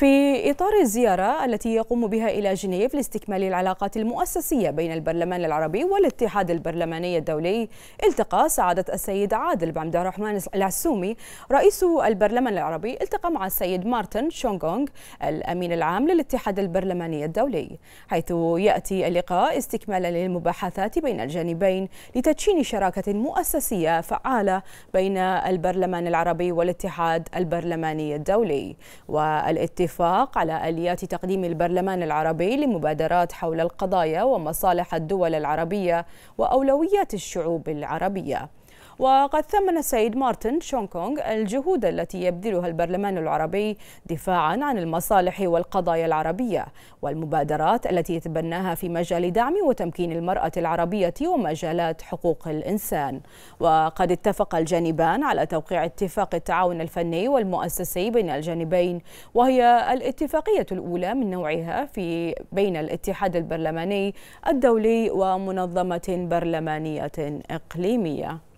في إطار الزيارة التي يقوم بها إلى جنيف لاستكمال العلاقات المؤسسية بين البرلمان العربي والاتحاد البرلماني الدولي التقى سعادة السيد عادل بعمد الرحمن العسومي رئيس البرلمان العربي التقى مع السيد مارتن شونغونغ الأمين العام للاتحاد البرلماني الدولي حيث يأتي اللقاء استكمالا للمباحثات بين الجانبين لتدشين شراكة مؤسسية فعالة بين البرلمان العربي والاتحاد البرلماني الدولي والاتفاق الاتفاق على آليات تقديم البرلمان العربي لمبادرات حول القضايا ومصالح الدول العربية وأولويات الشعوب العربية وقد ثمن السيد مارتن شونكونغ الجهود التي يبذلها البرلمان العربي دفاعا عن المصالح والقضايا العربية والمبادرات التي يتبناها في مجال دعم وتمكين المرأة العربية ومجالات حقوق الإنسان وقد اتفق الجانبان على توقيع اتفاق التعاون الفني والمؤسسي بين الجانبين وهي الاتفاقية الأولى من نوعها في بين الاتحاد البرلماني الدولي ومنظمة برلمانية إقليمية